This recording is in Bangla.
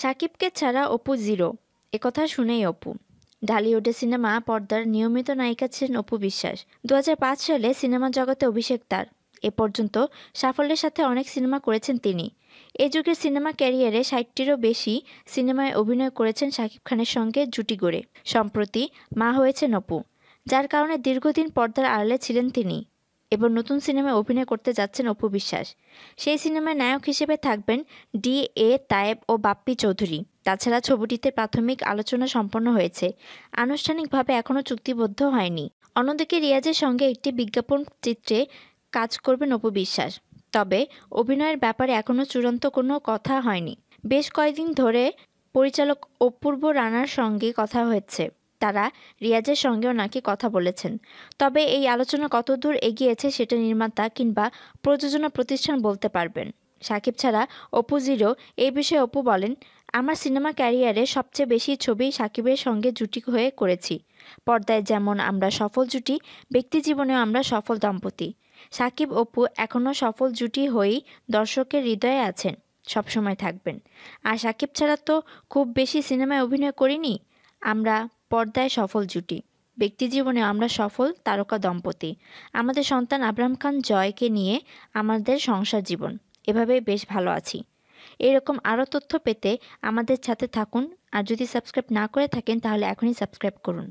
সাকিবকে ছাড়া অপু জিরো একথা শুনেই অপু ঢালিউডে সিনেমা পর্দার নিয়মিত নায়িকা ছিলেন অপু বিশ্বাস দু সালে সিনেমা জগতে অভিষেক তার এ পর্যন্ত সাফল্যের সাথে অনেক সিনেমা করেছেন তিনি এ যুগের সিনেমা ক্যারিয়ারে ষাটটিরও বেশি সিনেমায় অভিনয় করেছেন শাকিব খানের সঙ্গে জুটি গড়ে সম্প্রতি মা হয়েছেন অপু যার কারণে দীর্ঘদিন পর্দার আড়ালে ছিলেন তিনি এবং নতুন সিনেমায় অভিনয় করতে যাচ্ছেন অপু বিশ্বাস সেই সিনেমায় নায়ক হিসেবে থাকবেন ডি এ তায়েব ও বাপ্পি চৌধুরী তাছাড়া ছবিটিতে প্রাথমিক আলোচনা সম্পন্ন হয়েছে আনুষ্ঠানিকভাবে এখনও চুক্তিবদ্ধ হয়নি অন্যদিকে রিয়াজের সঙ্গে একটি বিজ্ঞাপন চিত্রে কাজ করবেন অপু বিশ্বাস তবে অভিনয়ের ব্যাপারে এখনও চূড়ান্ত কোনো কথা হয়নি বেশ কয়েকদিন ধরে পরিচালক অপূর্ব রানার সঙ্গে কথা হয়েছে তারা রিয়াজের সঙ্গেও নাকি কথা বলেছেন তবে এই আলোচনা কতদূর এগিয়েছে সেটা নির্মাতা কিংবা প্রযোজনা প্রতিষ্ঠান বলতে পারবেন সাকিব ছাড়া অপু জিরো এই বিষয়ে অপু বলেন আমার সিনেমা ক্যারিয়ারে সবচেয়ে বেশি ছবি সাকিবের সঙ্গে জুটি হয়ে করেছি পর্দায় যেমন আমরা সফল জুটি ব্যক্তি জীবনেও আমরা সফল দম্পতি সাকিব অপু এখনও সফল জুটি হয়েই দর্শকের হৃদয়ে আছেন সবসময় থাকবেন আর সাকিব ছাড়া তো খুব বেশি সিনেমায় অভিনয় করিনি আমরা পর্দায় সফল জুটি ব্যক্তি জীবনে আমরা সফল তারকা দম্পতি আমাদের সন্তান আব্রাহাম খান জয়কে নিয়ে আমাদের সংসার জীবন এভাবে বেশ ভালো আছি এরকম আরও তথ্য পেতে আমাদের সাথে থাকুন আর যদি সাবস্ক্রাইব না করে থাকেন তাহলে এখনই সাবস্ক্রাইব করুন